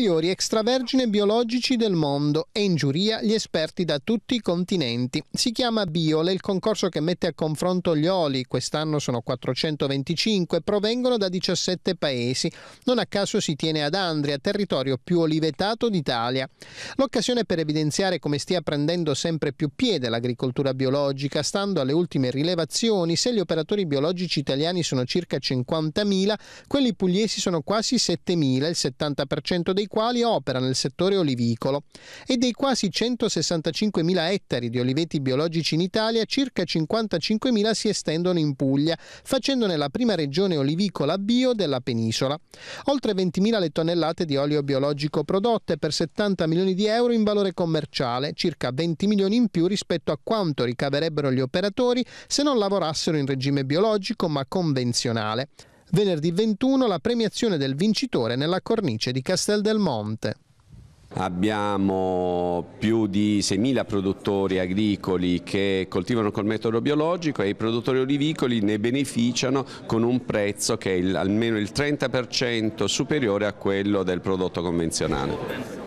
migliori extravergine biologici del mondo e in giuria gli esperti da tutti i continenti. Si chiama Biole il concorso che mette a confronto gli oli, quest'anno sono 425, provengono da 17 paesi. Non a caso si tiene ad Andria, territorio più olivetato d'Italia. L'occasione per evidenziare come stia prendendo sempre più piede l'agricoltura biologica, stando alle ultime rilevazioni, se gli operatori biologici italiani sono circa 50.000, quelli pugliesi sono quasi 7.000, il 70% dei quali opera nel settore olivicolo e dei quasi 165.000 ettari di oliveti biologici in Italia circa 55.000 si estendono in Puglia, facendone la prima regione olivicola bio della penisola. Oltre 20.000 le tonnellate di olio biologico prodotte per 70 milioni di euro in valore commerciale, circa 20 milioni in più rispetto a quanto ricaverebbero gli operatori se non lavorassero in regime biologico ma convenzionale. Venerdì 21 la premiazione del vincitore nella cornice di Castel del Monte. Abbiamo più di 6.000 produttori agricoli che coltivano col metodo biologico e i produttori olivicoli ne beneficiano con un prezzo che è almeno il 30% superiore a quello del prodotto convenzionale.